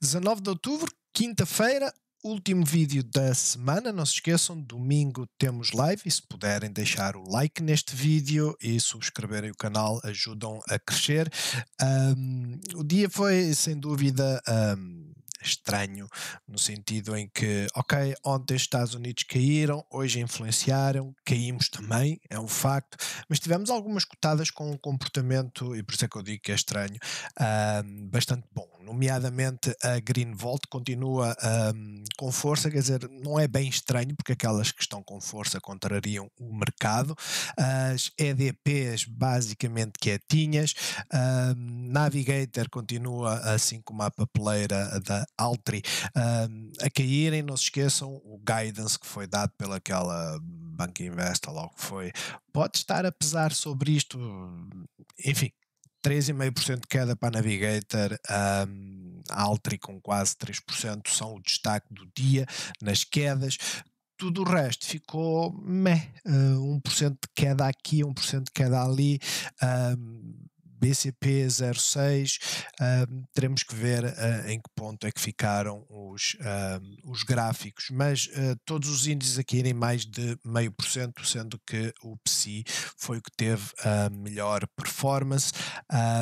19 de outubro, quinta-feira, último vídeo da semana. Não se esqueçam, domingo temos live e se puderem deixar o like neste vídeo e subscreverem o canal, ajudam a crescer. Um, o dia foi, sem dúvida, um, estranho, no sentido em que, ok, ontem os Estados Unidos caíram, hoje influenciaram, caímos também, é um facto, mas tivemos algumas cotadas com um comportamento, e por isso é que eu digo que é estranho, bastante bom. Nomeadamente a Green Vault continua um, com força, quer dizer, não é bem estranho, porque aquelas que estão com força contrariam o mercado. As EDPs, basicamente, quietinhas. Um, Navigator continua assim como a papeleira da Altri, um, a caírem, não se esqueçam, o guidance que foi dado pelaquela Banca Invest, logo foi, pode estar a pesar sobre isto, enfim, 3,5% de queda para a Navigator, um, Altri com quase 3% são o destaque do dia nas quedas. Tudo o resto ficou meh, uh, eh, 1% de queda aqui, 1% de queda ali. Um, BCP06, um, teremos que ver uh, em que ponto é que ficaram os, um, os gráficos, mas uh, todos os índices aqui irem mais de meio por cento, sendo que o PSI foi o que teve a melhor performance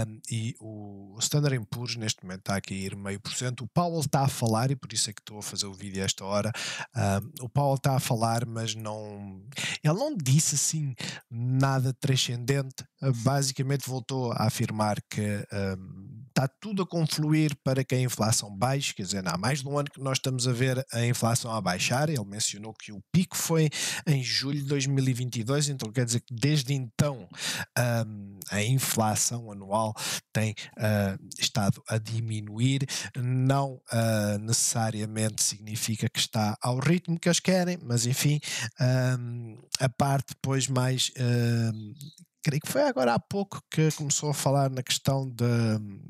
um, e o Standard Poor's neste momento está aqui a ir meio por cento. O Powell está a falar e por isso é que estou a fazer o vídeo a esta hora. o Powell está a falar, mas não, ele não disse assim nada transcendente. Ah, basicamente voltou a afirmar que um, está tudo a confluir para que a inflação baixe, quer dizer, há mais de um ano que nós estamos a ver a inflação a baixar, ele mencionou que o pico foi em julho de 2022, então quer dizer que desde então um, a inflação anual tem uh, estado a diminuir, não uh, necessariamente significa que está ao ritmo que eles querem, mas enfim, um, a parte depois mais uh, creio que foi agora há pouco que começou a falar na questão de hum,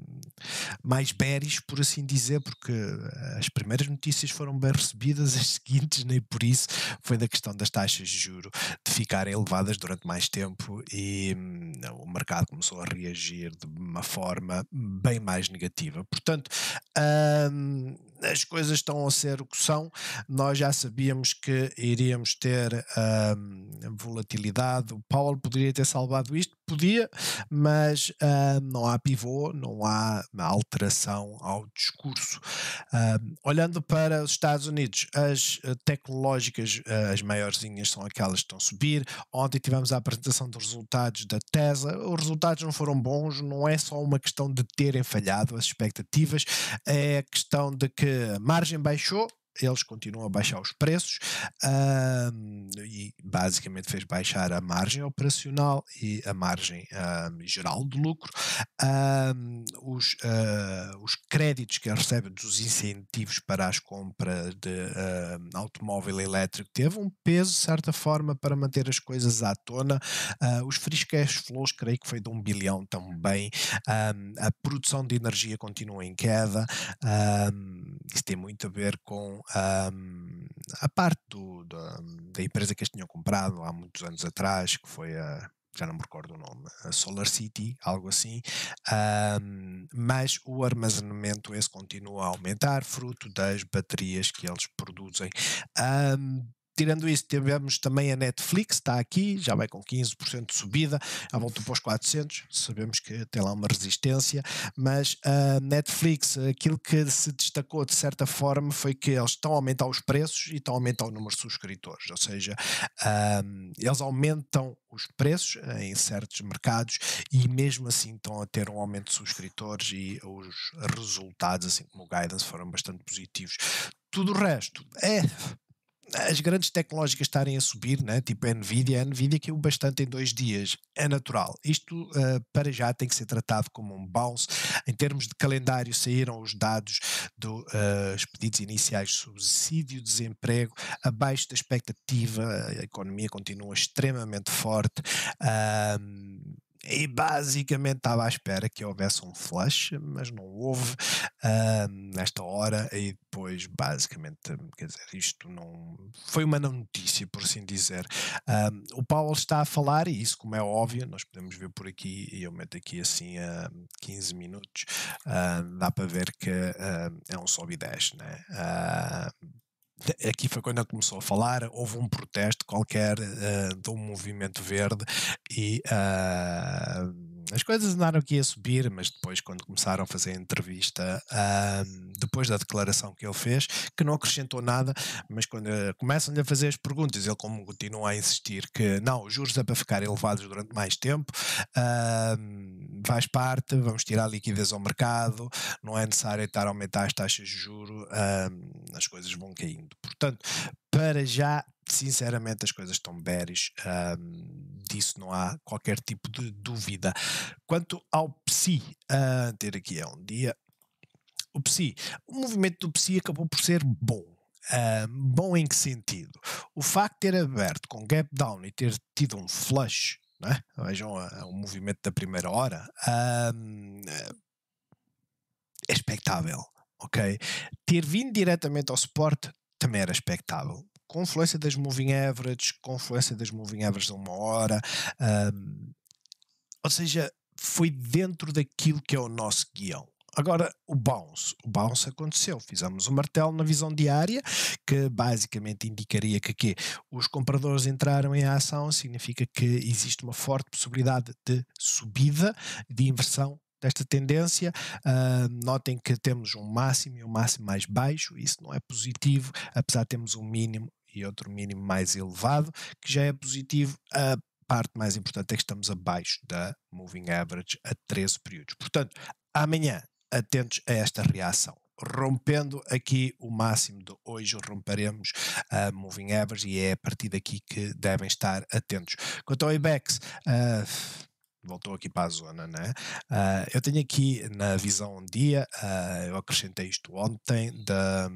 mais berries, por assim dizer, porque eh, as primeiras notícias foram bem recebidas, as seguintes nem por isso, foi da questão das taxas de juro de ficarem elevadas durante mais tempo e não, hum, o mercado começou a reagir de uma forma bem mais negativa. Portanto, hum, as coisas estão a ser o que são, nós já sabíamos que iríamos ter um, volatilidade. O Powell poderia ter salvado isto, podia, mas um, não há pivô, não há alteração ao discurso. Um, olhando para os Estados Unidos, as eh, tecnológicas, eh, as maiorzinhas, são aquelas que estão a subir. Ontem tivemos a apresentação dos resultados da Tesla. Os resultados não foram bons, não é só uma questão de terem falhado as expectativas, é a questão de que margem baixou, eles continuam a baixar os preços e basicamente fez baixar a margem operacional e a margem geral de lucro. os, uh, os créditos que recebem dos incentivos para as compras de uh, automóvel elétrico teve um peso, de certa forma, para manter as coisas à tona. Uh, os free cash flows, creio que foi de um bilhão também. a produção de energia continua em queda. isso tem muito a ver com um, a parte do, da, da, empresa que eles tinham comprado há muitos anos atrás, que foi a. Já não me recordo o nome, a Solar City, algo assim, um, mas o armazenamento esse continua a aumentar, fruto das baterias que eles produzem. Um, Tirando isso, tivemos também a Netflix, está aqui, já vai com 15% de subida, à volta para os 400, sabemos que tem lá uma resistência, mas a Netflix, aquilo que se destacou de certa forma foi que eles estão a aumentar os preços e estão a aumentar o número de subscritores, ou seja, eles aumentam os preços eh, em certos mercados e mesmo assim estão a ter um aumento de subscritores e os resultados, assim como o guidance, foram bastante positivos. Tudo o resto é as grandes tecnológicas estarem a subir, né? tipo a Nvidia, a Nvidia caiu bastante em dois dias, é natural. Isto uh, para já tem que ser tratado como um bounce. Em termos de calendário, saíram os dados dos eh, uh, pedidos iniciais de subsídio desemprego, abaixo da expectativa, a economia continua extremamente forte. Uh, e basicamente estava à espera que houvesse um flash, mas não houve uh, nesta hora e depois basicamente, quer dizer, isto não foi uma notícia por assim dizer. Uh, o Paulo está a falar e isso como é óbvio, nós podemos ver por aqui e eu meto aqui assim a uh, 15 minutos, ah, dá para ver que é um sobe 10 né? aqui foi quando ele começou a falar, houve um protesto qualquer uh, movimento verde e uh, as coisas andaram aqui a subir, mas depois, quando começaram a fazer a entrevista, depois da declaração que ele fez, que não acrescentou nada, mas quando uh, começam-lhe a fazer as perguntas, ele como continua a insistir que não, os juros é para ficar elevados durante mais tempo, um, faz parte, vamos tirar liquidez ao mercado, não é necessário estar a aumentar as taxas de juros, as coisas vão caindo. Portanto, para já sinceramente as coisas estão beres, um, disso não há qualquer tipo de dúvida. Quanto ao Psi, uh, ah, ter aqui é um dia, o Psi, o movimento do Psi acabou por ser bom. Uh, bom em que sentido? O facto de ter aberto com gap down e ter tido um flush, né? vejam o ah, é movimento da primeira hora, uh, é expectável, ok? Ter vindo diretamente ao suporte também era expectável confluência das moving averages, confluência das moving averages de uma hora, um, ou seja, foi dentro daquilo que é o nosso guião. Agora, o bounce. O bounce aconteceu. Fizemos um martelo na visão diária, que basicamente indicaria que, que os compradores entraram em ação, significa que existe uma forte possibilidade de subida, de inversão desta tendência. Uh, notem que temos um máximo e um máximo mais baixo, isso não é positivo, apesar de termos um mínimo e outro mínimo mais elevado, que já é positivo a parte mais importante é que estamos abaixo da moving average a 13 períodos. Portanto, amanhã, atentos a esta reação. Rompendo aqui o máximo de hoje, romperemos a moving average e é a partir daqui que devem estar atentos. Quanto ao IBEX, uh, ah, voltou aqui para a zona, né? Uh, eu tenho aqui na visão um dia, uh, eu acrescentei isto ontem, da.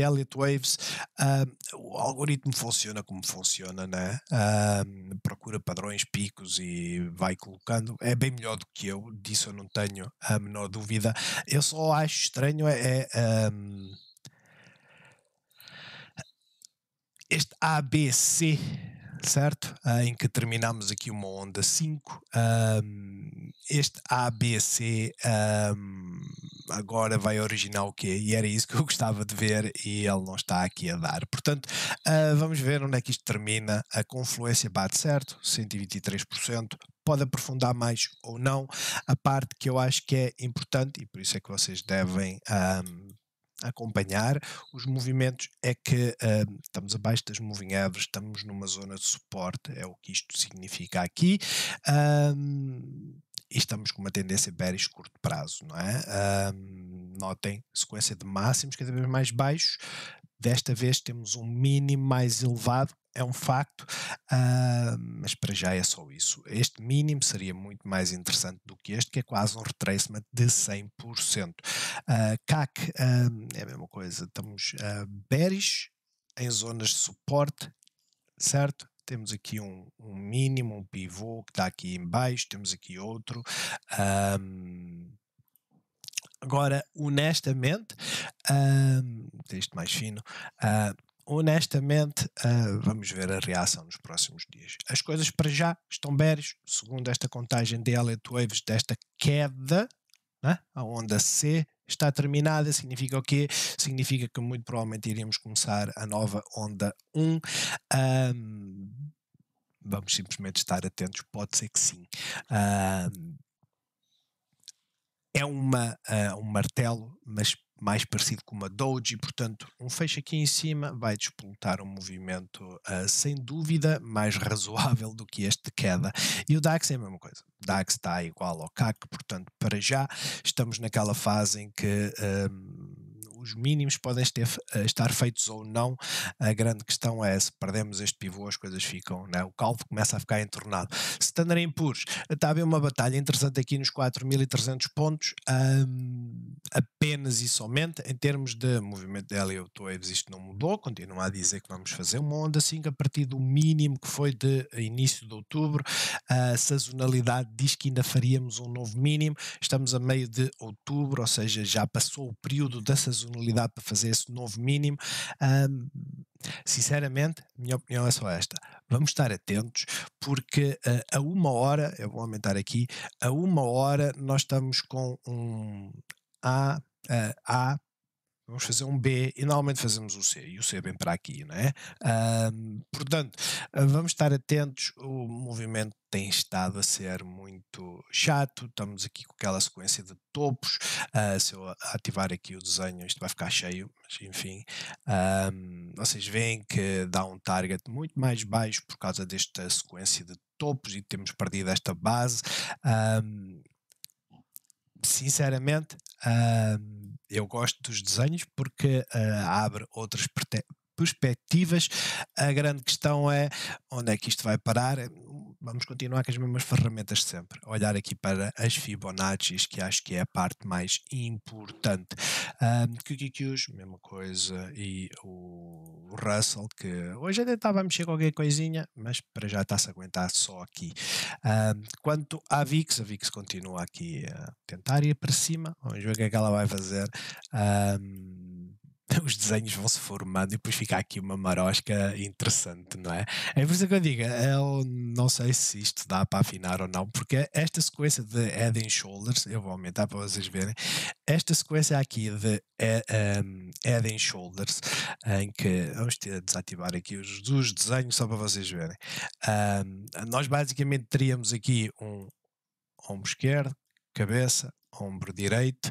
Elliott Waves, uh, o algoritmo funciona como funciona, né? Uh, procura padrões, picos e vai colocando. É bem melhor do que eu, disso eu não tenho a menor dúvida. Eu só acho estranho é. é um, ah, este ABC certo? Uh, em que terminamos aqui uma onda 5. Um, este ABC um, agora vai originar o quê? E era isso que eu gostava de ver e ele não está aqui a dar. Portanto, uh, vamos ver onde é que isto termina. A confluência bate certo, 123% pode aprofundar mais ou não. A parte que eu acho que é importante, e por isso é que vocês devem um, acompanhar os movimentos é que uh, estamos abaixo das moving average, estamos numa zona de suporte, é o que isto significa aqui. Uh, e estamos com uma tendência bearish curto prazo, não é? Um, notem, sequência de máximos cada vez mais baixos, desta vez temos um mínimo mais elevado, é um facto, uh, mas para já é só isso. Este mínimo seria muito mais interessante do que este, que é quase um retracement de 100%. Uh, CAC uh, é a mesma coisa, estamos uh, bearish em zonas de suporte, certo? temos aqui um, um mínimo, um pivô que está aqui em baixo, temos aqui outro. Um, agora, honestamente, um, é isto mais fino, uh, honestamente, uh, vamos ver a reação nos próximos dias. As coisas para já estão beres, segundo esta contagem de Elliott Waves, desta queda né? a onda C está terminada, significa o quê? Significa que muito provavelmente iremos começar a nova onda 1. Um, vamos simplesmente estar atentos, pode ser que sim. Um, é uma, uh, um martelo, mas mais parecido com uma doji, portanto, um fecho aqui em cima vai despontar um movimento uh, sem dúvida mais razoável do que este de queda. E o DAX é a mesma coisa. O DAX está igual ao CAC, portanto, para já estamos naquela fase em que um, ah, os mínimos podem ter, eh, estar feitos ou não. A grande questão é se perdemos este pivô, as coisas ficam, né? o caldo começa a ficar entornado. Standard Poor's, está a haver uma batalha interessante aqui nos 4.300 pontos, um, apenas e somente em termos de movimento de Elliot Waves, isto não mudou, continua a dizer que vamos fazer uma onda 5 a partir do mínimo que foi de início de outubro. A sazonalidade diz que ainda faríamos um novo mínimo, estamos a meio de outubro, ou seja, já passou o período da sazonalidade para fazer esse novo mínimo. Um, sinceramente, a minha opinião é só esta. Vamos estar atentos, porque uh, a uma hora, eu vou aumentar aqui, a uma hora nós estamos com um A, uh, A Vamos fazer um B e normalmente fazemos o C, e o C vem é para aqui, não é? Um, portanto, ah, vamos estar atentos, o movimento tem estado a ser muito chato, estamos aqui com aquela sequência de topos, uh, se eu ativar aqui o desenho isto vai ficar cheio, mas enfim, um, vocês veem que dá um target muito mais baixo por causa desta sequência de topos e temos perdido esta base. Um, sinceramente, um, eu gosto dos desenhos porque uh, abre outras perspectivas. A grande questão é onde é que isto vai parar vamos continuar com as mesmas ferramentas de sempre. Olhar aqui para as Fibonacci que acho que é a parte mais importante. Um, QQQs, mesma coisa, e o Russell, que hoje ainda estava a mexer com qualquer coisinha, mas para já está-se a aguentar só aqui. Um, quanto à VIX, a VIX continua aqui a tentar ir para cima, vamos ver o que é que ela vai fazer. Um, os desenhos vão se formando e depois fica aqui uma marosca interessante, não é? É por isso é que eu digo, eu não sei se isto dá para afinar ou não, porque esta sequência de Head and Shoulders, eu vou aumentar para vocês verem, esta sequência aqui de eh, ehm, Head and Shoulders, em que vamos ter desativar aqui os dos desenhos só para vocês verem. Um, ehm, nós basicamente teríamos aqui um ombro esquerdo, cabeça, ombro direito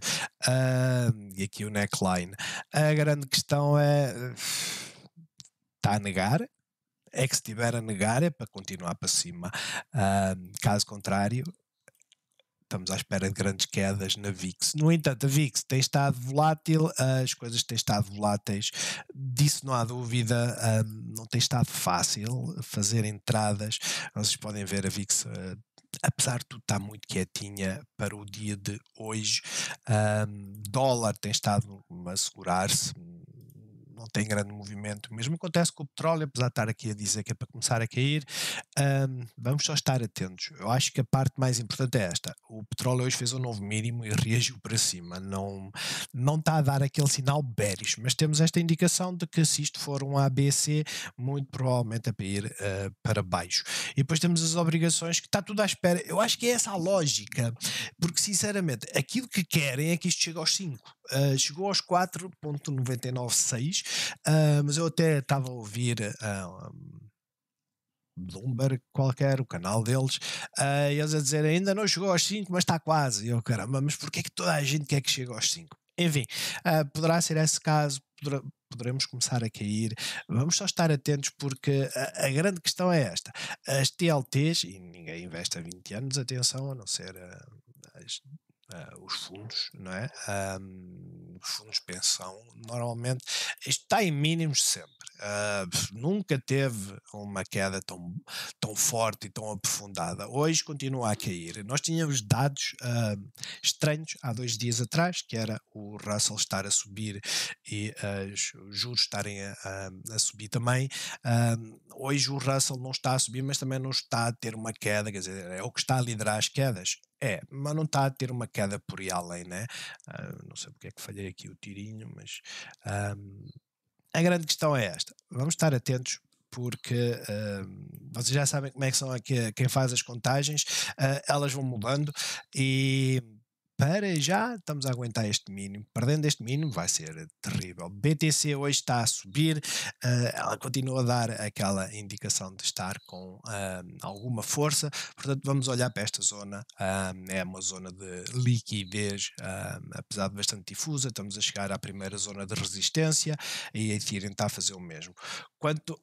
uh, e aqui o neckline. A grande questão é: está a negar? É que se estiver a negar é para continuar para cima. Uh, caso contrário, estamos à espera de grandes quedas na VIX. No entanto, a VIX tem estado volátil, as coisas têm estado voláteis, disso não há dúvida, não tem estado fácil fazer entradas. Vocês podem ver, a VIX ah, apesar de tudo estar muito quietinha para o dia de hoje, um, dólar tem estado a segurar-se não tem grande movimento. O mesmo acontece com o petróleo, apesar de estar aqui a dizer que é para começar a cair. Um, vamos só estar atentos. Eu acho que a parte mais importante é esta. O petróleo hoje fez um novo mínimo e reagiu para cima. Não, não está a dar aquele sinal bearish, mas temos esta indicação de que se isto for um ABC, muito provavelmente é para ir uh, ah, para baixo. E depois temos as obrigações que está tudo à espera. Eu acho que é essa a lógica, porque sinceramente, aquilo que querem é que isto chegue aos 5 uh, chegou aos 4.996, uh, ah, mas eu até estava a ouvir. Uh, Bloomberg qualquer, o canal deles, uh, e eles a dizer ainda não chegou aos 5, mas está quase. E eu, caramba, mas porquê é que toda a gente quer que chegue aos 5? Enfim, uh, poderá ser esse caso, poderemos começar a cair. Vamos só estar atentos porque a, a, grande questão é esta. As TLTs, e ninguém investe há 20 anos, atenção, a não ser uh, as Uh, os fundos, não é? Um, os fundos de pensão normalmente está em mínimos sempre. Uh, nunca teve uma queda tão, tão forte e tão aprofundada. Hoje continua a cair. Nós tínhamos dados uh, estranhos há dois dias atrás, que era o Russell estar a subir e os juros estarem a, a, a subir também. hoje o Russell não está a subir, mas também não está a ter uma queda, quer dizer, é o que está a liderar as quedas. É, mas não está a ter uma queda por aí além, né? Uh, não sei porque é que falhei aqui o tirinho, mas a grande questão é esta. Vamos estar atentos porque uh, vocês já sabem como é que são aqui, quem faz as contagens, uh, elas vão mudando e para já estamos a aguentar este mínimo. Perdendo este mínimo vai ser terrível. BTC hoje está a subir, uh, ela continua a dar aquela indicação de estar com uh, alguma força, portanto vamos olhar para esta zona, uh, é uma zona de liquidez, ehm, apesar de bastante difusa, estamos a chegar à primeira zona de resistência e a Ethereum está a fazer o mesmo. Quanto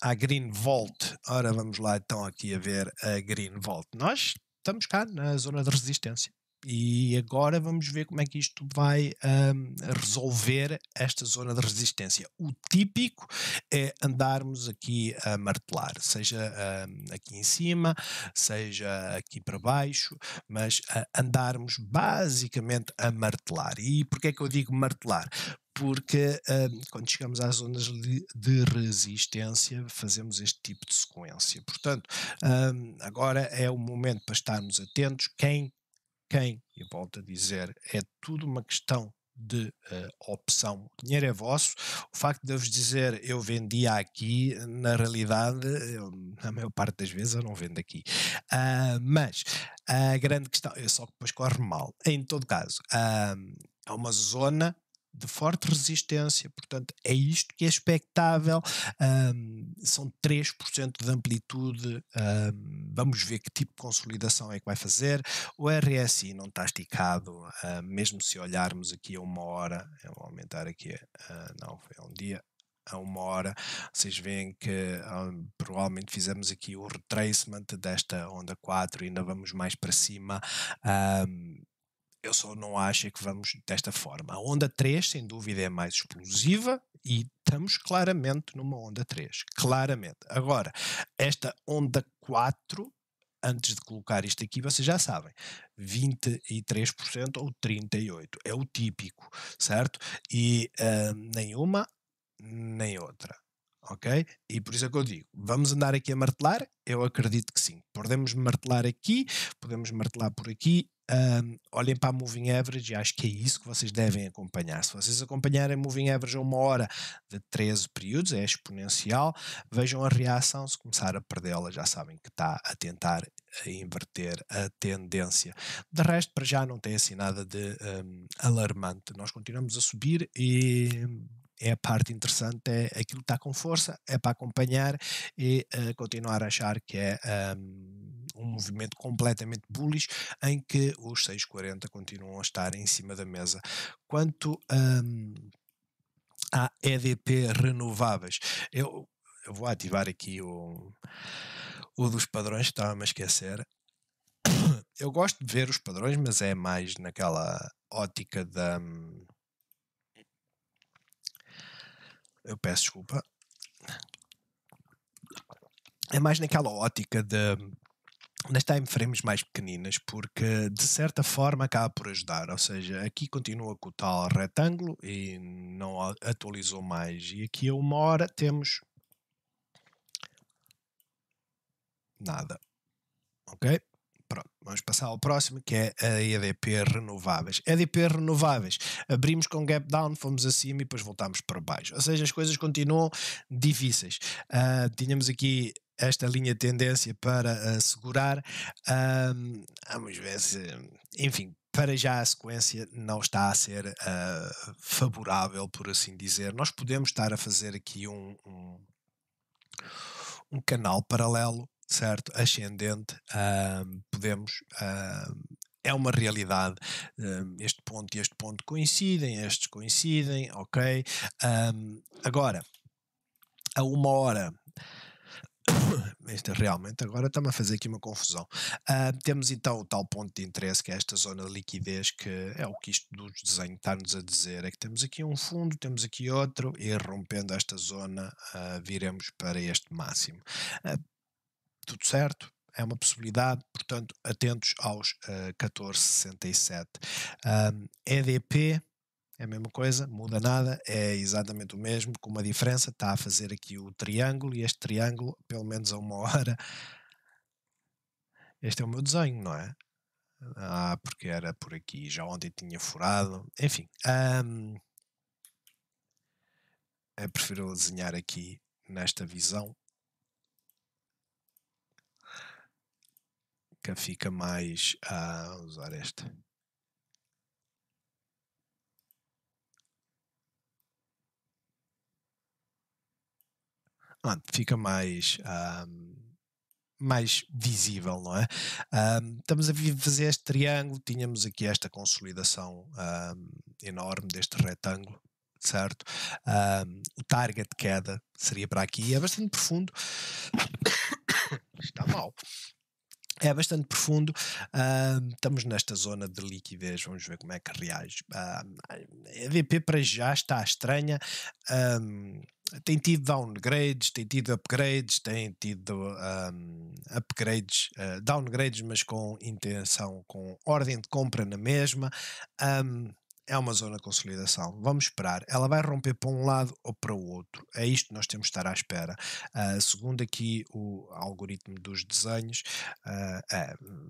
à Green Vault, ora vamos lá então aqui a ver a Green Vault. Nós estamos cá na zona de resistência. E agora vamos ver como é que isto vai um, resolver esta zona de resistência. O típico é andarmos aqui a martelar, seja um, aqui em cima, seja aqui para baixo, mas uh, andarmos basicamente a martelar. E porquê é que eu digo martelar? porque um, quando chegamos às zonas de resistência fazemos este tipo de sequência. Portanto, um, agora é o momento para estarmos atentos. Quem quem, e volto a dizer, é tudo uma questão de uh, opção. O dinheiro é vosso. O facto de eu vos dizer eu vendia aqui, na realidade, eu, na maior parte das vezes eu não vendo aqui. Uh, mas a grande questão, é só que depois corre mal. Em todo caso, uh, é uma zona de forte resistência, portanto é isto que é expectável, um, são 3% de amplitude, um, vamos ver que tipo de consolidação é que vai fazer, o RSI não está esticado, uh, mesmo se olharmos aqui a uma hora, eu vou aumentar aqui, uh, não, foi um dia, a uma hora, vocês veem que um, ah, provavelmente fizemos aqui o retracement desta onda 4 e ainda vamos mais para cima. Um, eu só não acho é que vamos desta forma. A onda 3, sem dúvida, é mais explosiva e estamos claramente numa onda 3. Claramente. Agora, esta onda 4, antes de colocar isto aqui, vocês já sabem, 23% ou 38%. É o típico, certo? E uh, ah, nenhuma nem outra ok? E por isso é que eu digo, vamos andar aqui a martelar? Eu acredito que sim. Podemos martelar aqui, podemos martelar por aqui. Um, olhem para a Moving Average e acho que é isso que vocês devem acompanhar. Se vocês acompanharem Moving Average a uma hora de 13 períodos, é exponencial, vejam a reação. Se começar a perdê-la, já sabem que está a tentar eh, inverter a tendência. De resto, para já não tem assim nada de um, alarmante. Nós continuamos a subir e é a parte interessante, é aquilo que está com força, é para acompanhar e uh, continuar a achar que é um, ehm, um, movimento completamente bullish em que os 6,40 continuam a estar em cima da mesa. Quanto um, ehm, à EDP renováveis, eu, eu vou ativar aqui o, o dos padrões, estava-me a esquecer. Eu gosto de ver os padrões, mas é mais naquela ótica da. Um, eu peço desculpa, é mais naquela ótica de nas time frames mais pequeninas, porque de certa forma acaba por ajudar. Ou seja, aqui continua com o tal retângulo e não atualizou mais. E aqui a uma hora temos nada. Ok? Pronto, vamos passar ao próximo que é a EDP Renováveis. EDP Renováveis, abrimos com gap down, fomos acima e depois voltámos para baixo. Ou seja, as coisas continuam difíceis. Uh, tínhamos aqui esta linha de tendência para assegurar. Uh, vamos ver se. Enfim, para já a sequência não está a ser uh, favorável, por assim dizer. Nós podemos estar a fazer aqui um, um, um canal paralelo certo? Ascendente, uh, podemos. Uh, é uma realidade. este ponto e este ponto coincidem, estes coincidem, ok? agora, a uma hora. Este realmente agora está-me a fazer aqui uma confusão. Uh, temos então o tal ponto de interesse, que é esta zona de liquidez, que é o que isto do desenho está-nos a dizer. É que temos aqui um fundo, temos aqui outro, e rompendo esta zona, uh, viremos para este máximo. Uh, tudo certo, é uma possibilidade, portanto, atentos aos uh, 1467. Um, EDP é a mesma coisa, muda nada, é exatamente o mesmo, com uma diferença, está a fazer aqui o triângulo e este triângulo, pelo menos a uma hora. Este é o meu desenho, não é? Ah, porque era por aqui, já ontem tinha furado, enfim. Um, eu prefiro desenhar aqui nesta visão que fica mais a ah, usar esta. Ah, fica mais um, ah, mais visível, não é? Um, ah, estamos a fazer este triângulo, tínhamos aqui esta consolidação um, enorme deste retângulo, certo? o target de queda seria para aqui, é bastante profundo. Está mal é bastante profundo. Uh, estamos nesta zona de liquidez, vamos ver como é que reage. Uh, a EVP para já está estranha. tem tido downgrades, tem tido upgrades, tem tido um, upgrades, uh, downgrades, mas com intenção, com ordem de compra na mesma. Um, é uma zona de consolidação. Vamos esperar. Ela vai romper para um lado ou para o outro. É isto que nós temos de estar à espera. Uh, segundo aqui o algoritmo dos desenhos, uh,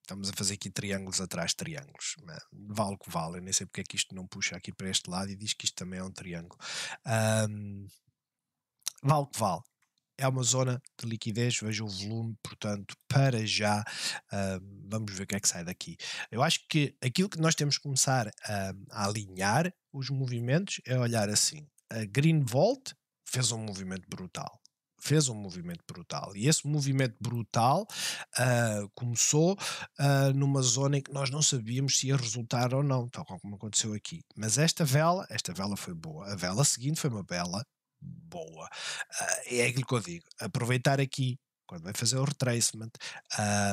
estamos a fazer aqui triângulos atrás triângulos. Né? Vale o que vale. Eu nem sei porque é que isto não puxa aqui para este lado e diz que isto também é um triângulo. Um, vale o que vale é uma zona de liquidez, veja o volume, portanto, para já, uh, vamos ver o que é que sai daqui. Eu acho que aquilo que nós temos que começar a, hum, a alinhar os movimentos é olhar assim, a Green Vault fez um movimento brutal, fez um movimento brutal. E esse movimento brutal uh, começou uh, numa zona em que nós não sabíamos se ia resultar ou não, tal como aconteceu aqui. Mas esta vela, esta vela foi boa. A vela seguinte foi uma bela boa. Uh, é aquilo que eu digo. Aproveitar aqui quando vai fazer o retracement,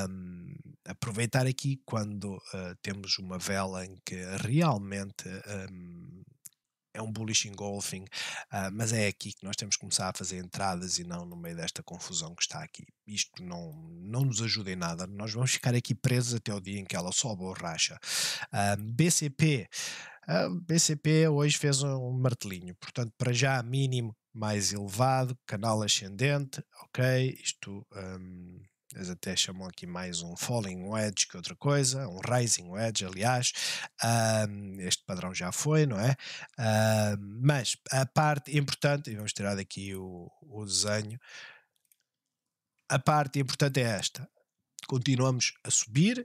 um, aproveitar aqui quando uh, temos uma vela em que realmente um, é um bullish engulfing, uh, ah, mas é aqui que nós temos que começar a fazer entradas e não no meio desta confusão que está aqui. Isto não, não nos ajuda em nada, nós vamos ficar aqui presos até o dia em que ela sobe ou racha. BCP. A BCP hoje fez um martelinho, portanto, para já mínimo mais elevado, canal ascendente, ok, isto um, eles até chamam aqui mais um falling wedge que outra coisa, um rising wedge, aliás. Um, este padrão já foi, não é? Um, mas a parte importante, e vamos tirar daqui o, o desenho, a parte importante é esta. Continuamos a subir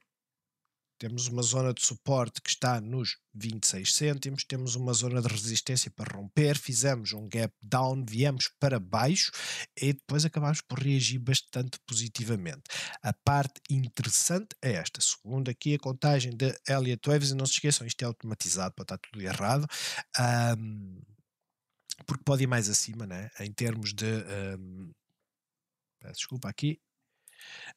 temos uma zona de suporte que está nos 26 cêntimos, temos uma zona de resistência para romper, fizemos um gap down, viemos para baixo e depois acabamos por reagir bastante positivamente. A parte interessante é esta. Segundo aqui a contagem de Elliott Waves, e não se esqueçam, isto é automatizado para estar tudo errado. Um, porque pode ir mais acima, né? em termos de. Um, desculpa aqui,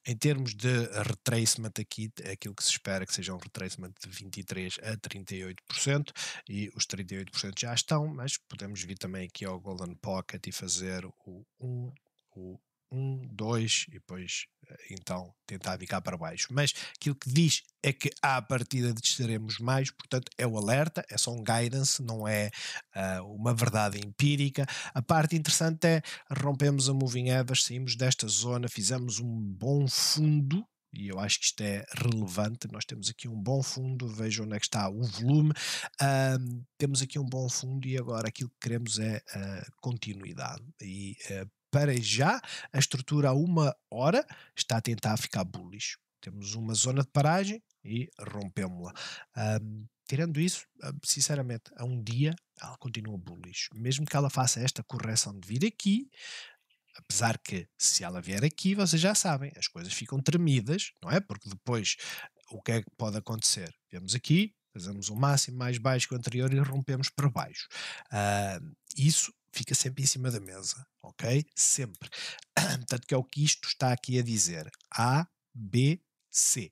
em termos de retracement aqui, aquilo que se espera que seja um retracement de 23% a 38%, e os 38% já estão, mas podemos vir também aqui ao Golden Pocket e fazer o 1, o um, dois, e depois eh, então tentar ficar para baixo. Mas aquilo que diz é que à partida desceremos mais, portanto é o alerta, é só um guidance, não é uh, uma verdade empírica. A parte interessante é rompemos a moving average, saímos desta zona, fizemos um bom fundo, e eu acho que isto é relevante. Nós temos aqui um bom fundo, vejam onde é que está o volume. Uh, temos aqui um bom fundo e agora aquilo que queremos é uh, continuidade. E uh, para já. A estrutura a uma hora está a tentar ficar bullish. Temos uma zona de paragem e rompemos-la. Um, tirando isso, ah, sinceramente, a um dia ela continua bullish. Mesmo que ela faça esta correção de vir aqui, apesar que se ela vier aqui, vocês já sabem, as coisas ficam tremidas, não é? Porque depois o que é que pode acontecer? Vemos aqui, fazemos o máximo mais baixo que o anterior e rompemos para baixo. isso fica sempre em cima da mesa, ok? Sempre. Portanto, que é o que isto está aqui a dizer. A, B, C.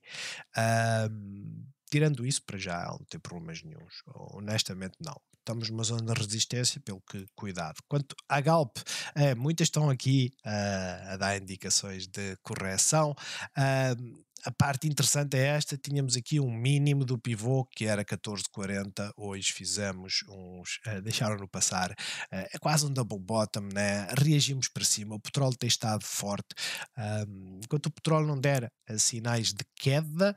Um, tirando isso, para já não tem problemas nenhums. Honestamente, não. Estamos numa zona de resistência, pelo que cuidado. Quanto à Galp, é, muitas estão aqui uh, a dar indicações de correção. Uh, a parte interessante é esta: tínhamos aqui um mínimo do pivô que era 14,40. Hoje fizemos uns. Uh, deixaram-no passar. Uh, é quase um double bottom, né? Reagimos para cima. O petróleo tem estado forte. Um, enquanto o petróleo não der eh, sinais de queda,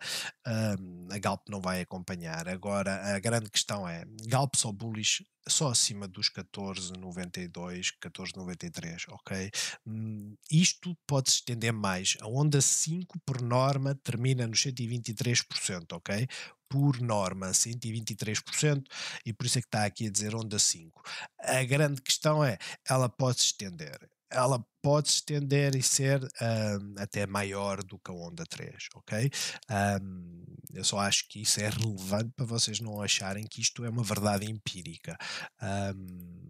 um, a Galp não vai acompanhar. Agora, a grande questão é: Galp só bullish só acima dos 14,92, 14,93, ok? Hum, isto pode se estender mais. A onda 5, por norma, termina nos 123%, ok? por norma, 123%, e por isso é que está aqui a dizer onda 5. A grande questão é, ela pode se estender ela pode estender e ser um, até maior do que a onda 3, ok? Um, eu só acho que isso é relevante para vocês não acharem que isto é uma verdade empírica. Um,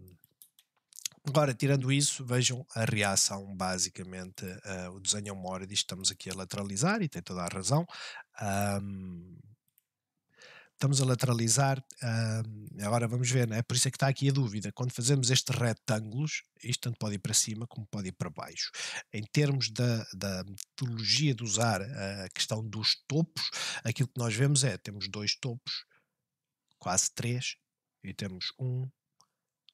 Agora, tirando isso, vejam a reação, basicamente, uh, o desenho hora, diz que estamos aqui a lateralizar e tem toda a razão. Um, estamos a lateralizar, uh, agora vamos ver, né? por isso é que está aqui a dúvida. Quando fazemos estes retângulos, isto tanto pode ir para cima como pode ir para baixo. Em termos da, da metodologia de usar a questão dos topos, aquilo que nós vemos é, temos dois topos, quase três, e temos um,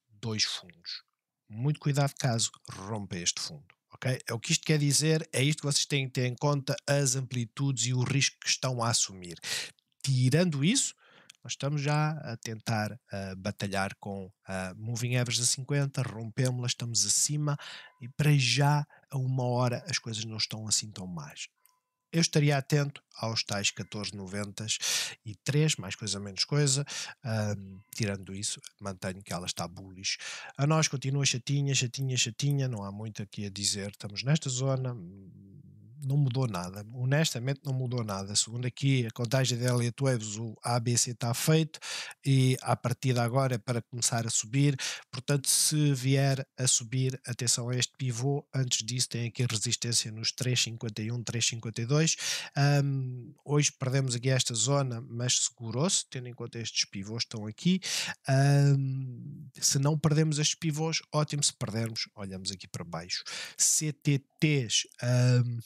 dois fundos. Muito cuidado caso rompa este fundo. Okay? É o que isto quer dizer, é isto que vocês têm que ter em conta, as amplitudes e o risco que estão a assumir tirando isso, nós estamos já a tentar uh, batalhar com uh, moving average a 50, rompemos-la, estamos acima e para já a uma hora as coisas não estão assim tão mais. Eu estaria atento aos tais 14,90 e 3, mais coisa menos coisa. tirando isso, mantenho que ela está bullish. A nós continua chatinha, chatinha, chatinha. Não há muito aqui a dizer. Estamos nesta zona hum, não mudou nada. Honestamente, não mudou nada. Segundo aqui, a contagem de Elliott Waves, o ABC está feito e a partir de agora é para começar a subir. Portanto, se vier a subir, atenção a este pivô. Antes disso, tem aqui resistência nos 3,51, 3,52. Um, hoje perdemos aqui esta zona, mas segurou-se, tendo em conta estes pivôs estão aqui. Um, se não perdemos estes pivôs, ótimo. Se perdermos, olhamos aqui para baixo. CTTs. Um,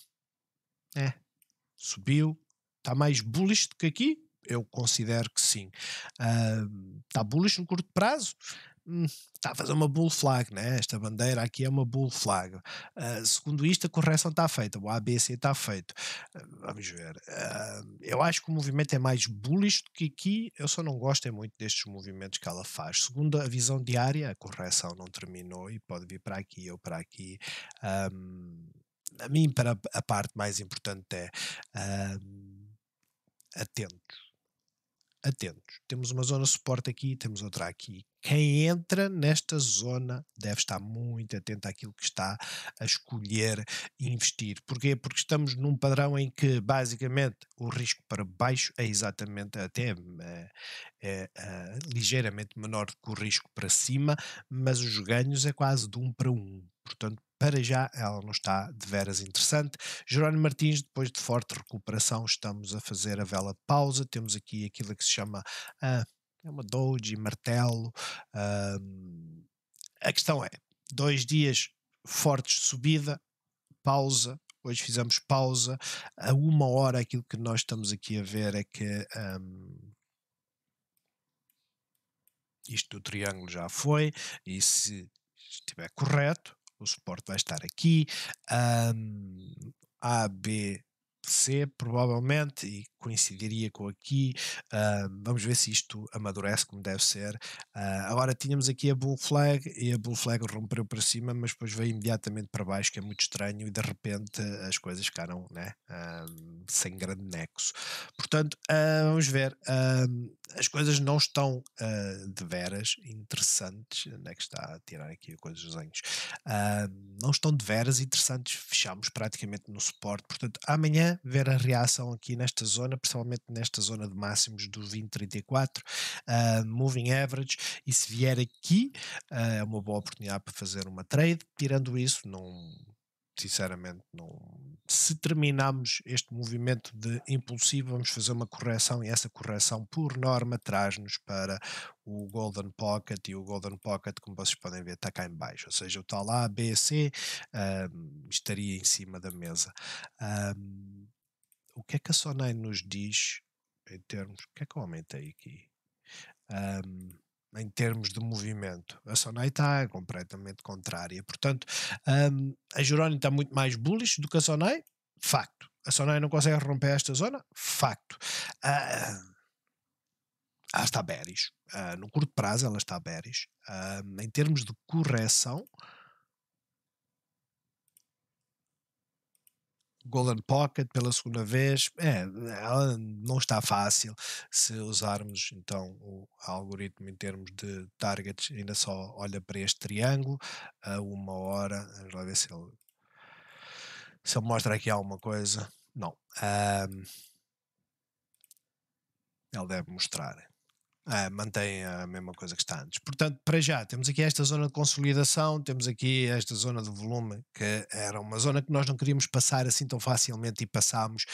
é. Subiu. Está mais bullish do que aqui? Eu considero que sim. Uh, está bullish no curto prazo? Hum, está a fazer uma bull flag, né? Esta bandeira aqui é uma bull flag. Uh, segundo isto, a correção está feita, o ABC está feito. Uh, vamos ver. Uh, eu acho que o movimento é mais bullish do que aqui. Eu só não gosto é muito destes movimentos que ela faz. Segundo a visão diária, a correção não terminou e pode vir para aqui ou para aqui. Um, a mim, para a parte mais importante é uh, atentos. Atentos. Temos uma zona de suporte aqui, temos outra aqui. Quem entra nesta zona deve estar muito atento àquilo que está a escolher investir. Porquê? Porque estamos num padrão em que, basicamente, o risco para baixo é exatamente, até eh, é, é, é, ligeiramente menor do que o risco para cima, mas os ganhos é quase de um para um. Portanto, para já ela não está de veras interessante. Jerónimo Martins, depois de forte recuperação, estamos a fazer a vela pausa. Temos aqui aquilo que se chama ah, é uma doge, martelo. a questão é: dois dias fortes de subida, pausa. Hoje fizemos pausa. A uma hora, aquilo que nós estamos aqui a ver é que. Um, isto do triângulo já foi, e se estiver correto, o suporte vai estar aqui, um, A, B, C, provavelmente, e coincidiria com aqui. Uh, vamos ver se isto amadurece como deve ser. Uh, agora tínhamos aqui a bull flag e a bull flag rompeu para cima, mas depois veio imediatamente para baixo, que é muito estranho, e de repente as coisas ficaram né, uh, sem grande nexo. Portanto, vamos ver. as coisas não estão de veras interessantes. Onde é que está a tirar aqui os dos desenhos? não estão de veras interessantes. Fechamos praticamente no suporte. Portanto, amanhã ver a reação aqui nesta zona zona, principalmente nesta zona de máximos do 2034, uh, ah, moving average, e se vier aqui uh, é uma boa oportunidade para fazer uma trade, tirando isso, não sinceramente não se terminarmos este movimento de impulsivo vamos fazer uma correção e essa correção por norma traz-nos para o Golden Pocket e o Golden Pocket como vocês podem ver está cá em baixo ou seja o tal A, B, C um, ah, estaria em cima da mesa um, o que é que a Sonai nos diz em termos. O que é que eu aumentei aqui? Um, em termos de movimento. A Sonai está completamente contrária. Portanto, um, a Jerónimo está muito mais bullish do que a Sonai? Facto. A Sonai não consegue romper esta zona? Facto. Uh, ela está bearish. Uh, no curto prazo, ela está bearish. Uh, em termos de correção, Golden Pocket pela segunda vez, é, ela não está fácil se usarmos então o algoritmo em termos de targets, ainda só olha para este triângulo a uma hora, vamos lá ver se ele, se ele mostra aqui alguma coisa, não, um, ele deve mostrar, uh, mantém a mesma coisa que está antes. Portanto, para já, temos aqui esta zona de consolidação, temos aqui esta zona de volume, que era uma zona que nós não queríamos passar assim tão facilmente e passámos.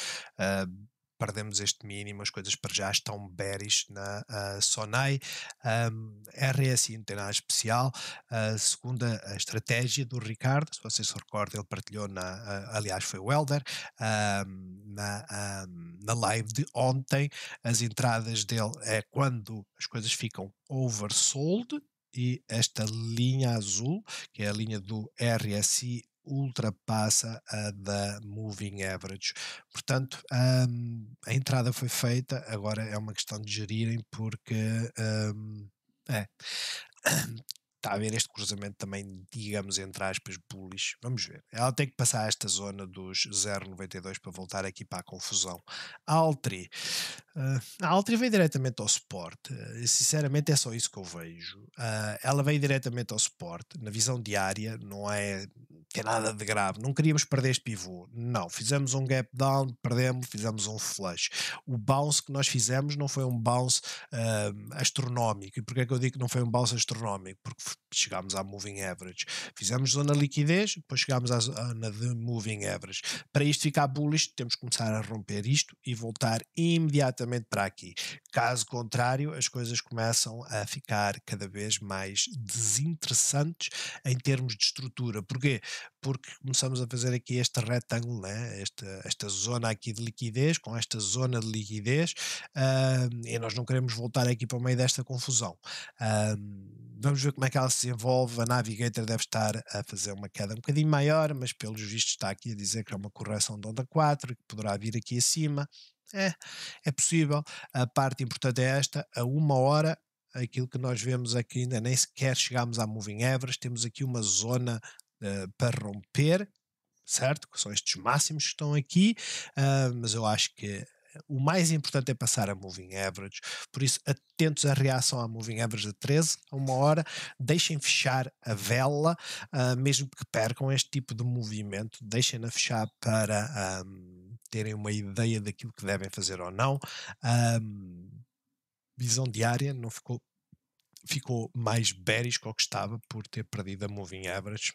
Uh, perdemos este mínimo, as coisas para já estão bearish na uh, Sonai. Um, RSI é assim, não tem nada especial. Uh, segunda a estratégia do Ricardo, se vocês se recordam, ele partilhou, na, uh, aliás, foi o Elder, na, na live de ontem. As entradas dele é quando as coisas ficam oversold, e esta linha azul, que é a linha do RSI ultrapassa a da Moving Average. Portanto, um, a entrada foi feita, agora é uma questão de gerirem, porque um, é. Está a haver este cruzamento também, digamos, entre aspas, bullish. Vamos ver. Ela tem que passar esta zona dos 0,92 para voltar aqui para a confusão. A Altri. Uh, a Altri veio diretamente ao suporte. Uh, sinceramente, é só isso que eu vejo. Uh, ela veio diretamente ao suporte. Na visão diária, não é que é nada de grave, não queríamos perder este pivô. Não, fizemos um gap down, perdemos, fizemos um flush. O bounce que nós fizemos não foi um bounce uh, astronómico. E porquê é que eu digo que não foi um bounce astronómico? Porque chegámos à moving average. Fizemos zona liquidez, depois chegámos à zona de moving average. Para isto ficar bullish, temos que começar a romper isto e voltar imediatamente para aqui. Caso contrário, as coisas começam a ficar cada vez mais desinteressantes em termos de estrutura. Porquê? porque começamos a fazer aqui este retângulo, né? esta, esta zona aqui de liquidez, com esta zona de liquidez, uh, e nós não queremos voltar aqui para o meio desta confusão. Uh, vamos ver como é que ela se envolve. A Navigator deve estar a fazer uma queda um bocadinho maior, mas pelos vistos está aqui a dizer que é uma correção de onda 4 e que poderá vir aqui acima. É, é possível. A parte importante é esta: a uma hora aquilo que nós vemos aqui é ainda nem sequer chegámos à Moving Average, temos aqui uma zona eh, para romper, certo? Que são estes máximos que estão aqui, uh, mas eu acho que o mais importante é passar a moving average, por isso atentos à reação à moving average de 13 a uma hora, deixem fechar a vela, uh, mesmo que percam este tipo de movimento, deixem-na fechar para um, ah, terem uma ideia daquilo que devem fazer ou não. Um, visão diária não ficou ficou mais bearish que o que estava por ter perdido a moving average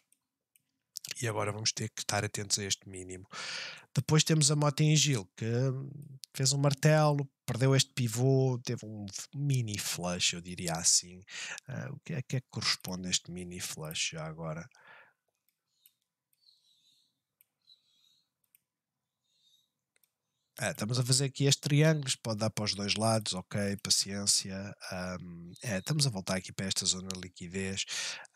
e agora vamos ter que estar atentos a este mínimo. Depois temos a Mota em Gil, que fez um martelo, perdeu este pivô, teve um mini flush, eu diria assim. Uh, o que é que é que corresponde a este mini flush já agora? Ah, estamos a fazer aqui estes triângulos, pode dar para os dois lados, ok, paciência. Um, é, estamos a voltar aqui para esta zona de liquidez.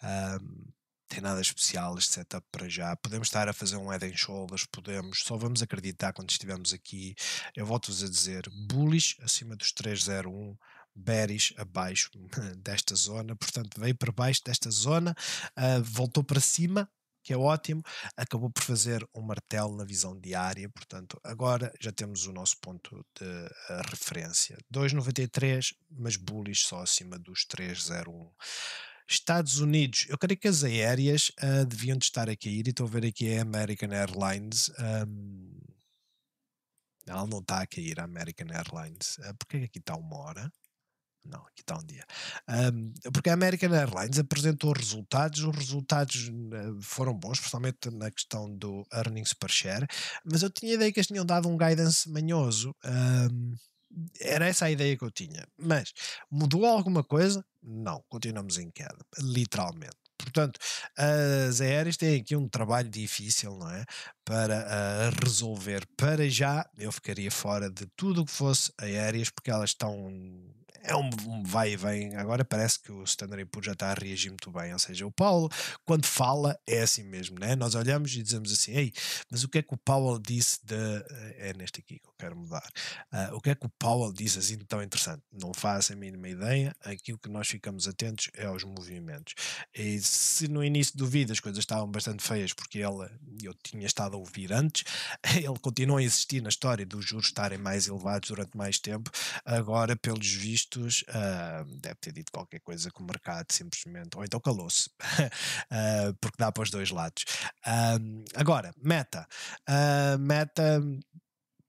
Um, tem nada especial este setup para já. Podemos estar a fazer um Eden Shoulders, podemos, só vamos acreditar quando estivermos aqui. Eu volto-vos a dizer: bullish acima dos 301, bearish abaixo desta zona, portanto veio para baixo desta zona, uh, voltou para cima, que é ótimo, acabou por fazer um martelo na visão diária, portanto, agora já temos o nosso ponto de ah, referência. 2,93, mas bullish só acima dos 3,01. Estados Unidos, eu creio que as aéreas uh, deviam de estar a cair e estou a ver aqui a American Airlines. Um, ela não está a cair, a American Airlines. Uh, porque é que aqui está uma hora? Não, aqui está um dia. Um, porque a American Airlines apresentou resultados, os resultados ah, foram bons, principalmente na questão do earnings per share, mas eu tinha a ideia que eles tinham dado um guidance manhoso. Um, era essa a ideia que eu tinha. Mas mudou alguma coisa? Não, continuamos em queda, literalmente. Portanto, as aéreas têm aqui um trabalho difícil, não é? para uh, resolver. Para já, eu ficaria fora de tudo o que fosse aéreas, porque elas estão. É um, vai e vem. Agora parece que o Standard Poor's já está a reagir muito bem. Ou seja, o Paulo, quando fala, é assim mesmo, né? Nós olhamos e dizemos assim: ei, mas o que é que o Paulo disse de. Eh, é neste aqui que eu quero mudar. Uh, o que é que o Paulo disse assim tão interessante? Não faço a mínima ideia. Aquilo que nós ficamos atentos é aos movimentos. E se no início do vídeo as coisas estavam bastante feias, porque ela, eu tinha estado a ouvir antes. Ele continua a insistir na história dos juros estarem mais elevados durante mais tempo. Agora, pelos vistos, uh, deve ter dito qualquer coisa com o mercado, simplesmente. Ou então calou-se, uh, porque dá para os dois lados. Uh, agora, meta. meta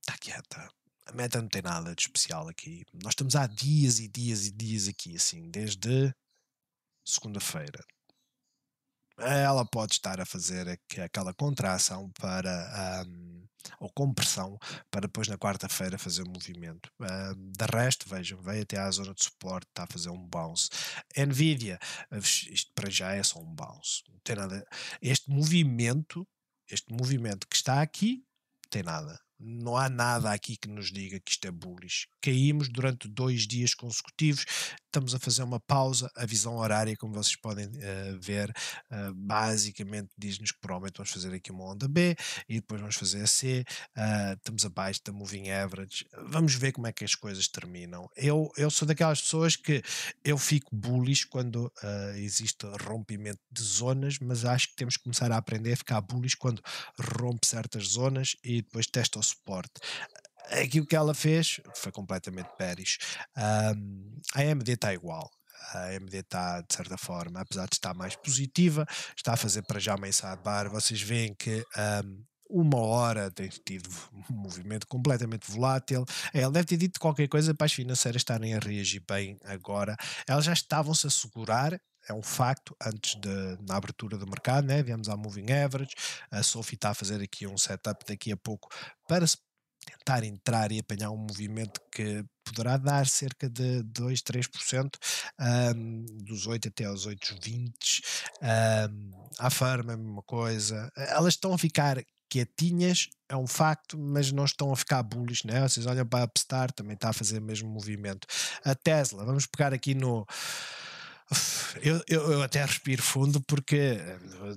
está quieta. A meta não tem nada de especial aqui. Nós estamos há dias e dias e dias aqui, assim, desde segunda-feira ela pode estar a fazer aquela contração para um, ou compressão para depois na quarta-feira fazer o um movimento. Um, de resto, vejam, veio até à zona de suporte, está a fazer um bounce. Nvidia, eh, isto para já é só um bounce. Não tem nada. Este movimento, este movimento que está aqui, não tem nada. Não há nada aqui que nos diga que isto é bullish. Caímos durante dois dias consecutivos, estamos a fazer uma pausa. A visão horária, como vocês podem uh, ver, uh, basicamente diz-nos que provavelmente vamos fazer aqui uma onda B e depois vamos fazer a C. Uh, estamos abaixo da Moving Average. Vamos ver como é que as coisas terminam. Eu, eu sou daquelas pessoas que eu fico bullish quando existe rompimento de zonas, mas acho que temos que começar a aprender a ficar bullish quando rompe certas zonas e depois testa o suporte. Aquilo que ela fez foi completamente pérez. Um, a AMD está igual. A AMD está, de certa forma, apesar de estar mais positiva, está a fazer para já uma sidebar. Vocês veem que um, uma hora tem tido um movimento completamente volátil. É, ela deve ter dito qualquer coisa para as financeiras estarem a reagir bem agora. Elas já estavam-se a segurar é um facto, antes de, na abertura do mercado, né? viemos à Moving Average, a Sophie está a fazer aqui um setup daqui a pouco para tentar entrar e apanhar um movimento que poderá dar cerca de 2, 3%, um, dos 8 até aos 8,20. Um, a Farm, a mesma coisa. Elas estão a ficar quietinhas, é um facto, mas não estão a ficar bullish, né? Vocês olham para a Upstart, também está a fazer o mesmo movimento. A Tesla, vamos pegar aqui no eu, eu, eu, até respiro fundo porque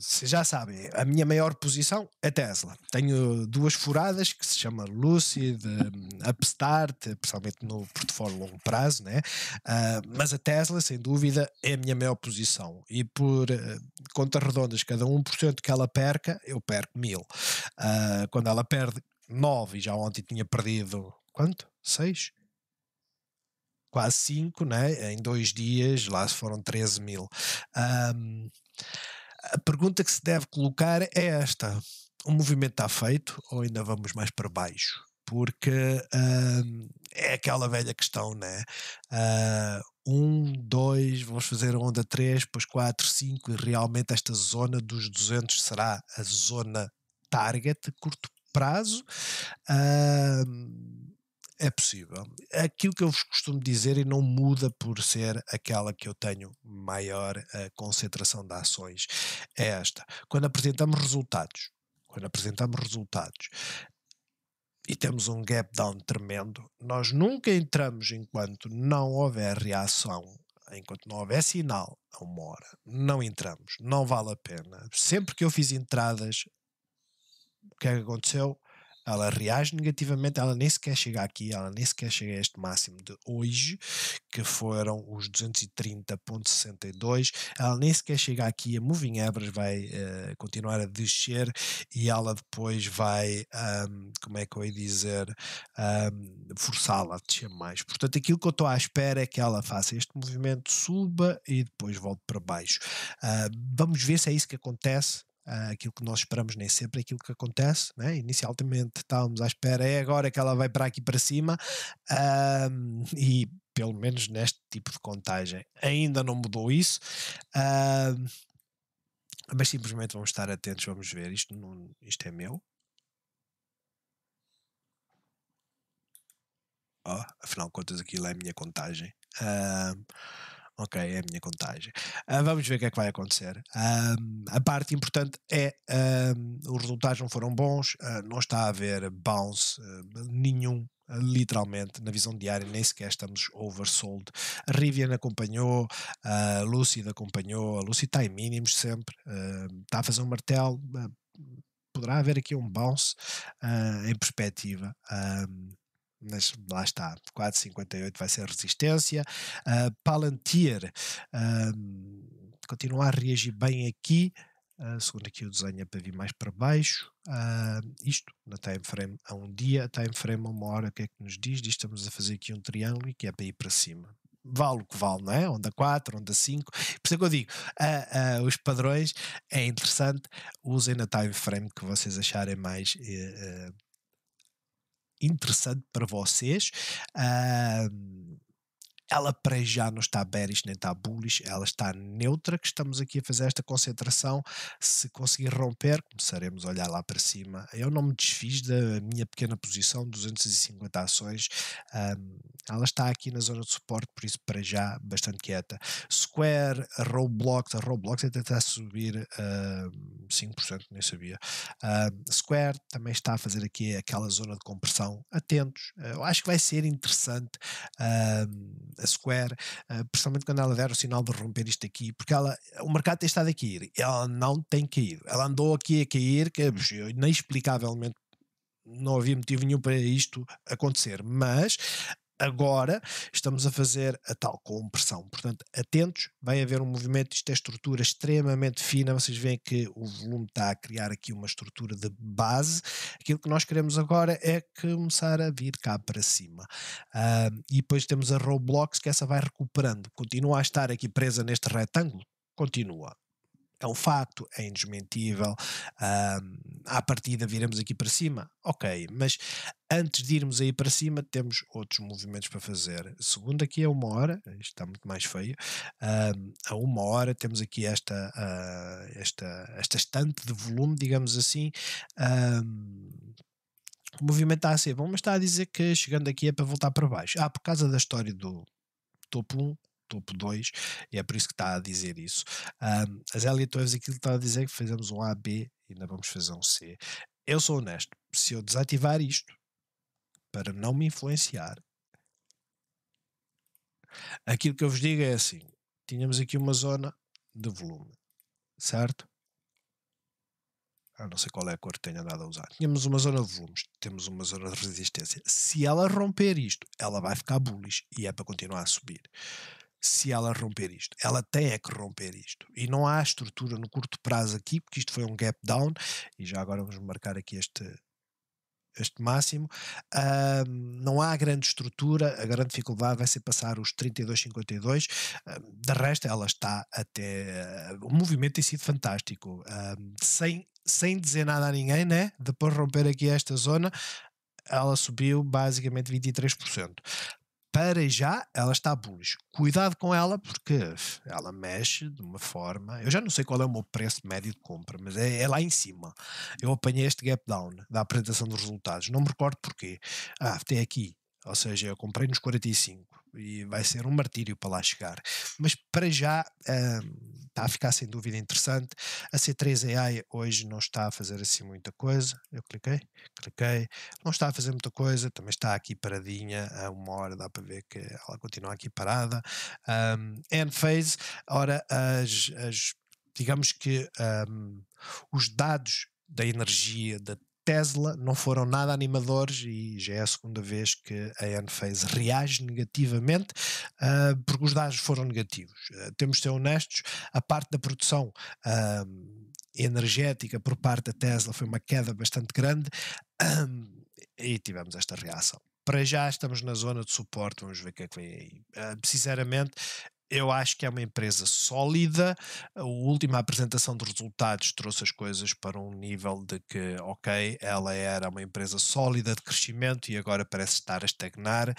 vocês já sabem, a minha maior posição é Tesla. Tenho duas furadas que se chama Lucid, hum, Upstart, principalmente no portfólio longo prazo, né? Uh, mas a Tesla, sem dúvida, é a minha maior posição. E por uh, contas redondas, cada 1% que ela perca, eu perco mil. Uh, quando ela perde 9, e já ontem tinha perdido quanto? 6? quase 5, né? em dois dias lá foram 13 mil. Um, a pergunta que se deve colocar é esta: o movimento está feito ou ainda vamos mais para baixo? Porque um, é aquela velha questão, né? Uh, um, dois, vamos fazer a onda 3, depois 4, 5, e realmente esta zona dos 200 será a zona target, curto prazo. Uh, é possível. Aquilo que eu vos costumo dizer e não muda por ser aquela que eu tenho maior eh, concentração de ações é esta. Quando apresentamos resultados, quando apresentamos resultados e temos um gap down tremendo, nós nunca entramos enquanto não houver reação enquanto não houver sinal a uma hora, não entramos, não vale a pena. Sempre que eu fiz entradas, o que é que aconteceu? ela reage negativamente, ela nem sequer chega aqui, ela nem sequer chega a este máximo de hoje, que foram os 230,62, ela nem sequer chega aqui, a moving average vai uh, continuar a descer e ela depois vai, um, como é que eu ia dizer, um, forçá-la a descer mais. Portanto, aquilo que eu estou à espera é que ela faça este movimento, suba e depois volte para baixo. Uh, vamos ver se é isso que acontece ah, aquilo que nós esperamos nem sempre é aquilo que acontece. Né? Inicialmente estávamos à espera, é agora que ela vai para aqui para cima, e pelo menos neste tipo de contagem ainda não mudou isso. Uh, mas simplesmente vamos estar atentos, vamos ver. Isto, não, isto é meu. Oh, afinal de contas, aquilo é a minha contagem. Ok, é a minha contagem. Uh, vamos ver o que é que vai acontecer. Ah, a parte importante é um, ah, os resultados não foram bons, uh, não está a haver bounce uh, nenhum literalmente na visão diária nem sequer estamos oversold a Rivian acompanhou a Lucid acompanhou, a Lucid está em mínimos sempre, está a fazer um martelo poderá haver aqui um bounce em perspectiva mas lá está, 4,58 vai ser resistência. Uh, Palantir uh, continua a reagir bem aqui, uh, segundo aqui o desenho é para vir mais para baixo. Ah, isto na time frame a um dia, a time frame a uma hora, o que é que nos diz? Diz estamos a fazer aqui um triângulo e que é para ir para cima. Vale o que vale, não é? Onda 4, onda 5. Por isso é que eu digo: os padrões é interessante, usem na time frame que vocês acharem mais eh, eh, interessante para vocês. Uh, ela para já não está bearish nem está bullish, ela está neutra, que estamos aqui a fazer esta concentração. Se conseguir romper, começaremos a olhar lá para cima. Eu não me desfiz da minha pequena posição, 250 ações. Um, ela está aqui na zona de suporte, por isso para já bastante quieta. Square, Roblox, a Roblox até está a subir uh, hum, 5%, nem sabia. Uh, Square também está a fazer aqui aquela zona de compressão. Atentos, uh, eu acho que vai ser interessante hum, a Square, uh, principalmente quando ela der o sinal de romper isto aqui, porque ela, o mercado tem estado a cair, ela não tem caído, ela andou aqui a cair, que uhum. inexplicavelmente não havia motivo nenhum para isto acontecer, mas agora estamos a fazer a tal compressão. Portanto, atentos, vai haver um movimento, isto é estrutura extremamente fina, vocês veem que o volume está a criar aqui uma estrutura de base. Aquilo que nós queremos agora é começar a vir cá para cima. Uh, e depois temos a Roblox, que essa vai recuperando. Continua a estar aqui presa neste retângulo? Continua é um fato, é indesmentível. Um, à partida viramos aqui para cima, ok, mas antes de irmos aí para cima temos outros movimentos para fazer. Segundo aqui é uma hora, isto está muito mais feio, a uma hora temos aqui esta, uh, esta, esta estante de volume, digamos assim, o movimento está a ser bom, mas está a dizer que chegando aqui é para voltar para baixo. Ah, por causa da história do topo 1, topo 2, e é por isso que está a dizer isso. Um, a Zélia Toeves aquilo está a dizer é que fazemos um A, B, e ainda vamos fazer um C. Eu sou honesto, se eu desativar isto para não me influenciar, aquilo que eu vos digo é assim: tínhamos aqui uma zona de volume, certo? Ah, não sei qual é a cor que tenho andado a usar. Tínhamos uma zona de volumes, temos uma zona de resistência. Se ela romper isto, ela vai ficar bullish e é para continuar a subir se ela romper isto. Ela tem é que romper isto. E não há estrutura no curto prazo aqui, porque isto foi um gap down, e já agora vamos marcar aqui este, este máximo. Uh, não há grande estrutura, a grande dificuldade vai ser passar os 32,52. Uh, de resto, ela está até. Uh, o movimento tem sido fantástico. Uh, sem, sem dizer nada a ninguém, né? Depois romper aqui esta zona, ela subiu basicamente 23% para já ela está bullish. Cuidado com ela porque ela mexe de uma forma. Eu já não sei qual é o meu preço médio de compra, mas é, é lá em cima. Eu apanhei este gap down da apresentação dos resultados. Não me recordo porquê. Ah, aqui. Ou seja, eu comprei nos 45 e vai ser um martírio para lá chegar. Mas para já uh, está a ficar sem dúvida interessante. A C3 AI hoje não está a fazer assim muita coisa. Eu cliquei, cliquei, não está a fazer muita coisa, também está aqui paradinha a uma hora, dá para ver que ela continua aqui parada. Um, Enphase, ora, as, as digamos que um, os dados da energia, da Tesla não foram nada animadores e já é a segunda vez que a Enphase reage negativamente uh, porque os dados foram negativos. Uh, temos de ser honestos, a parte da produção uh, energética por parte da Tesla foi uma queda bastante grande e tivemos esta reação. Para já estamos na zona de suporte, vamos ver o que é que vem aí. Ah, sinceramente, eu acho que é uma empresa sólida. A última apresentação de resultados trouxe as coisas para um nível de que, ok, ela era uma empresa sólida de crescimento e agora parece estar a estagnar.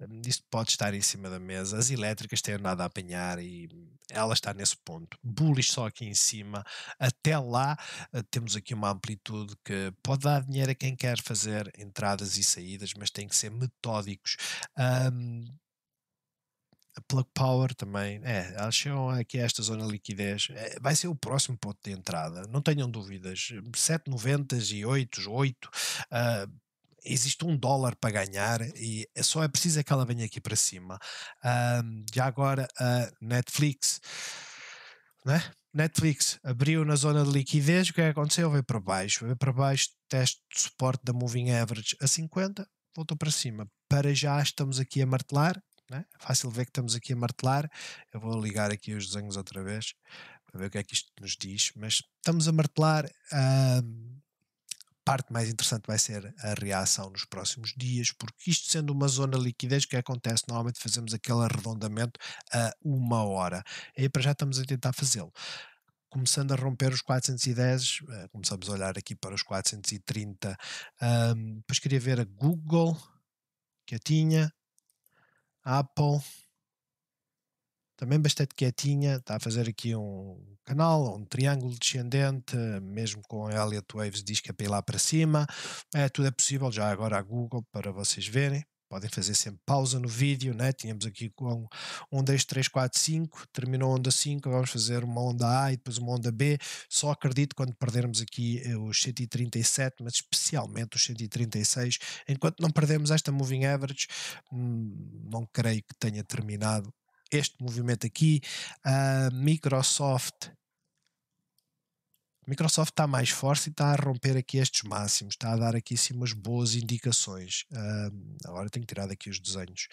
Hum, isto pode estar em cima da mesa. As elétricas têm nada a apanhar e ela está nesse ponto. Bullish só aqui em cima. Até lá eh, temos aqui uma amplitude que pode dar dinheiro a quem quer fazer entradas e saídas, mas tem que ser metódicos. Um, a Plug Power também, é, elas chegam aqui a esta zona de liquidez, é, vai ser o próximo ponto de entrada, não tenham dúvidas, 7,90 e 8, 8, uh, existe um dólar para ganhar e é só é preciso é que ela venha aqui para cima. Uh, já agora a Netflix, né? Netflix abriu na zona de liquidez, o que, é que aconteceu? Veio para baixo, veio para baixo, teste de suporte da Moving Average a 50, voltou para cima. Para já estamos aqui a martelar, né? É fácil ver que estamos aqui a martelar. Eu vou ligar aqui os desenhos outra vez para ver o que é que isto nos diz. Mas estamos a martelar. A parte mais interessante vai ser a reação nos próximos dias, porque isto sendo uma zona de liquidez, o que é acontece? Normalmente fazemos aquele arredondamento a uma hora. E para já estamos a tentar fazê-lo começando a romper os 410, eh, começamos a olhar aqui para os 430. Um, depois queria ver a Google, que eu tinha, a Apple também bastante quietinha, está a fazer aqui um canal, um triângulo descendente, mesmo com a Elliott Waves diz que é para ir lá para cima, é, tudo é possível, já agora a Google para vocês verem podem fazer sempre pausa no vídeo, né? tínhamos aqui com onda 3, 4, 5, terminou a onda 5, vamos fazer uma onda A e depois uma onda B, só acredito quando perdermos aqui eh, os 137, mas especialmente os 136, enquanto não perdemos esta moving average, hum, não creio que tenha terminado este movimento aqui, a Microsoft Microsoft está mais forte e está a romper aqui estes máximos, está a dar aqui sim umas boas indicações. Um, agora tenho que tirar aqui os desenhos.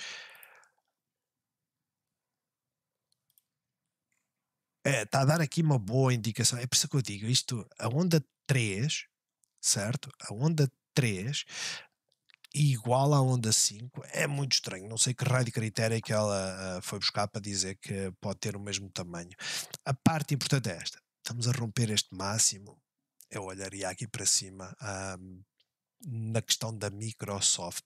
É, está a dar aqui uma boa indicação. É por isso que eu digo isto, a onda 3, certo? A onda 3 igual à onda 5 é muito estranho. Não sei que raio de critério é que ela uh, foi buscar para dizer que pode ter o mesmo tamanho. A parte importante é esta estamos a romper este máximo, eu olharia aqui para cima um, na questão da Microsoft.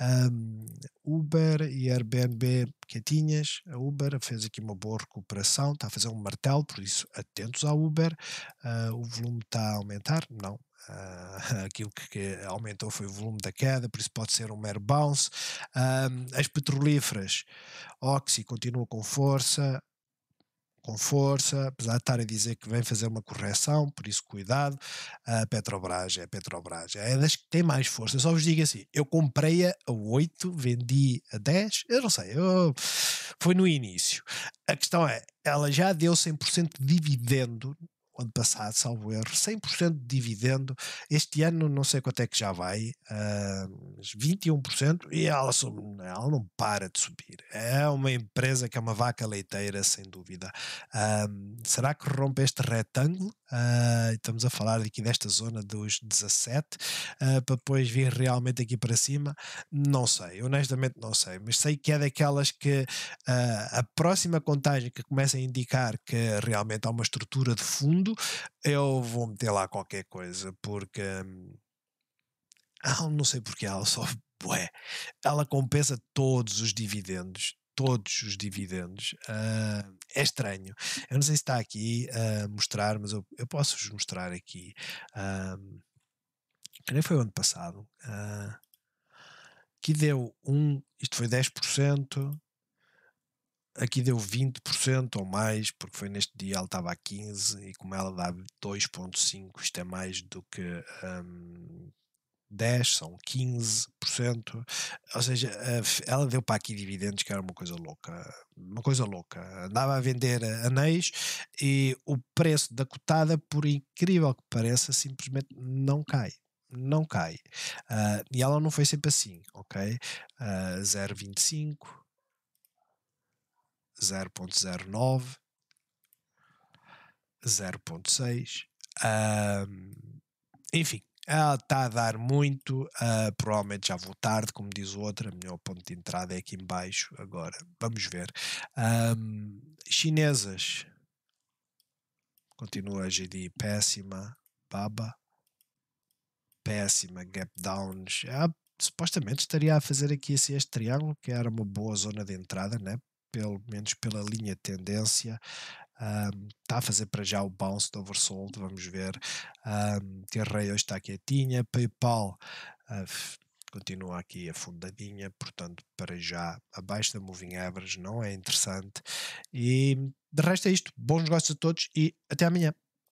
Um, Uber e Airbnb quietinhas, a Uber fez aqui uma boa recuperação, está a fazer um martelo, por isso atentos à Uber. Uh, o volume está a aumentar? Não, Uh, aquilo que, que, aumentou foi o volume da queda, por isso pode ser um mero bounce. as petrolíferas, Oxy continua com força, com força, apesar de estar a dizer que vem fazer uma correção, por isso cuidado, a Petrobras é a Petrobras, é das que tem mais força, eu só vos digo assim, eu comprei-a a 8, vendi a 10, eu não sei, eu, foi no início. A questão é, ela já deu 100% de dividendo ano passado, salvo erro, 100% de dividendo. Este ano não sei quanto é que já vai, uh, ah, 21%, e ela, ela não para de subir. É uma empresa que é uma vaca leiteira, sem dúvida. Uh, será que rompe este retângulo? Uh, estamos a falar aqui desta zona dos 17, uh, ah, para depois vir realmente aqui para cima, não sei, honestamente não sei, mas sei que é daquelas que uh, a próxima contagem que começa a indicar que realmente há uma estrutura de fundo, eu vou meter lá qualquer coisa, porque hum, não sei porque ela só. Bué, ela compensa todos os dividendos todos os dividendos. Uh, é estranho. Eu não sei se está aqui a uh, mostrar, mas eu, eu posso-vos mostrar aqui. Uh, nem foi o ano passado. Uh, ah, que deu um, isto foi 10%, aqui deu 20% ou mais, porque foi neste dia ela estava a 15% e como ela dá 2,5%, isto é mais do que um, 10, são 15%. Ou seja, ela deu para aqui dividendos que era uma coisa louca. Uma coisa louca. Andava a vender eh, anéis e o preço da cotada, por incrível que pareça, simplesmente não cai não cai. Uh, e ela não foi sempre assim, ok? Uh, 0,25, 0,09, 0,6, uh, enfim ah, está a dar muito, ah, provavelmente já vou tarde, como diz o outro, melhor ponto de entrada é aqui embaixo agora, vamos ver. Um, chinesas, continua a GD péssima, baba, péssima, gap downs, ah, supostamente estaria a fazer aqui assim, este triângulo, que era uma boa zona de entrada, né? pelo menos pela linha tendência, está um, a fazer para já o bounce do oversold, vamos ver. Um, Terra hoje está quietinha, PayPal uh, continua aqui afundadinha, portanto, para já abaixo da Moving Average não é interessante. E de resto é isto. Bons negócios a todos e até amanhã.